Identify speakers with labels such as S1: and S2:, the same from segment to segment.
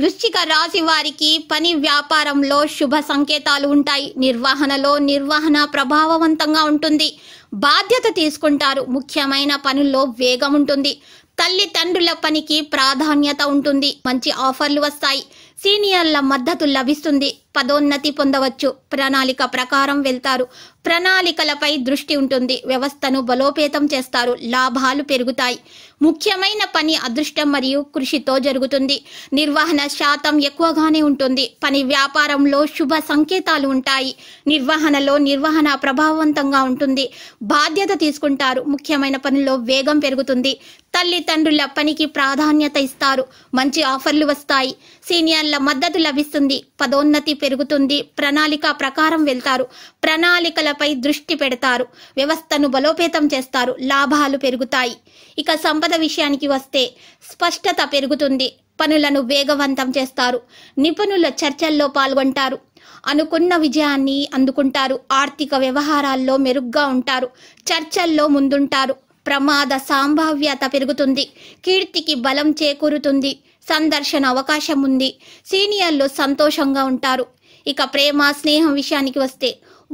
S1: వృశ్చిక రాశి వారికి పని వ్యాపారంలో శుభ సంకేతాలు ఉంటాయి నిర్వహణలో నిర్వహణ ప్రభావవంతంగా ఉంటుంది బాధ్యత తీసుకుంటారు ముఖ్యమైన పనుల్లో వేగం ఉంటుంది తల్లి తండ్రుల పనికి ప్రాధాన్యత ఉంటుంది మంచి ఆఫర్లు వస్తాయి సీనియర్ల మద్దతు లభిస్తుంది పదోన్నతి పొందవచ్చు ప్రణాళిక ప్రకారం వెళ్తారు ప్రణాళికలపై దృష్టి ఉంటుంది వ్యవస్థను బలోపేతం చేస్తారు లాభాలు పెరుగుతాయి ముఖ్యమైన పని అదృష్టం మరియు కృషితో జరుగుతుంది నిర్వహణ శాతం ఎక్కువగానే ఉంటుంది పని వ్యాపారంలో శుభ సంకేతాలు ఉంటాయి నిర్వహణలో నిర్వహణ ప్రభావవంతంగా ఉంటుంది బాధ్యత తీసుకుంటారు ముఖ్యమైన పనిలో వేగం పెరుగుతుంది తల్లిదండ్రుల పనికి ప్రాధాన్యత ఇస్తారు మంచి ఆఫర్లు వస్తాయి సీనియర్ల మద్దతు లభిస్తుంది పదోన్నతి పెరుగుతుంది ప్రణాళిక ప్రకారం వెళ్తారు ప్రణాళికలపై దృష్టి పెడతారు వ్యవస్థను బలోపేతం చేస్తారు లాభాలు పెరుగుతాయి ఇక సంపద విషయానికి వస్తే స్పష్టత పెరుగుతుంది పనులను వేగవంతం చేస్తారు నిపుణుల చర్చల్లో పాల్గొంటారు అనుకున్న విజయాన్ని అందుకుంటారు ఆర్థిక వ్యవహారాల్లో మెరుగ్గా ఉంటారు చర్చల్లో ముందుంటారు ప్రమాద సంభావ్యత పెరుగుతుంది కీర్తికి బలం చేకూరుతుంది సందర్శన అవకాశం ఉంది సీనియర్లు సంతోషంగా ఉంటారు ఇక ప్రేమ స్నేహం విషయానికి వస్తే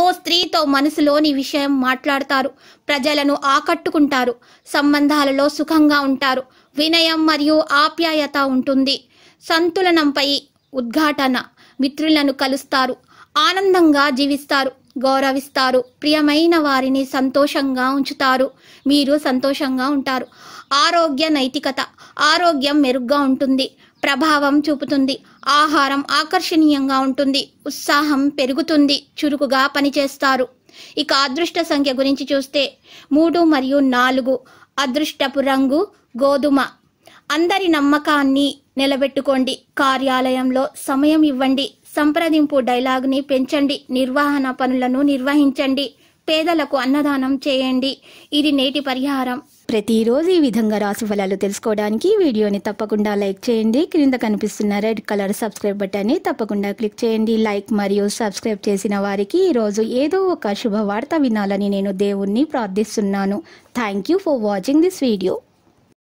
S1: ఓ స్త్రీతో మనసులోని విషయం మాట్లాడతారు ప్రజలను ఆకట్టుకుంటారు సంబంధాలలో సుఖంగా ఉంటారు వినయం మరియు ఆప్యాయత ఉంటుంది సంతులనంపై ఉద్ఘాటన మిత్రులను కలుస్తారు ఆనందంగా జీవిస్తారు గౌరవిస్తారు ప్రియమైన వారిని సంతోషంగా ఉంచుతారు మీరు సంతోషంగా ఉంటారు ఆరోగ్య నైతికత ఆరోగ్యం మెరుగ్గా ఉంటుంది ప్రభావం చూపుతుంది ఆహారం ఆకర్షణీయంగా ఉంటుంది ఉత్సాహం పెరుగుతుంది చురుకుగా పనిచేస్తారు ఇక అదృష్ట సంఖ్య గురించి చూస్తే మూడు మరియు నాలుగు అదృష్టపు రంగు గోధుమ అందరి నమ్మకాన్ని నిలబెట్టుకోండి కార్యాలయంలో సమయం ఇవ్వండి సంప్రదింపు డైలాగ్ని పెంచండి నిర్వహణ పనులను నిర్వహించండి పేదలకు అన్నదానం చేయండి ఇది నేటి పరిహారం ప్రతిరోజు ఈ విధంగా రాశి ఫలాలు తెలుసుకోవడానికి వీడియోని తప్పకుండా లైక్ చేయండి క్రింద కనిపిస్తున్న రెడ్ కలర్ సబ్స్క్రైబ్ బటన్ని తప్పకుండా క్లిక్ చేయండి లైక్ మరియు సబ్స్క్రైబ్ చేసిన వారికి ఈరోజు ఏదో ఒక శుభవార్త వినాలని నేను దేవుణ్ణి ప్రార్థిస్తున్నాను thank you for watching this video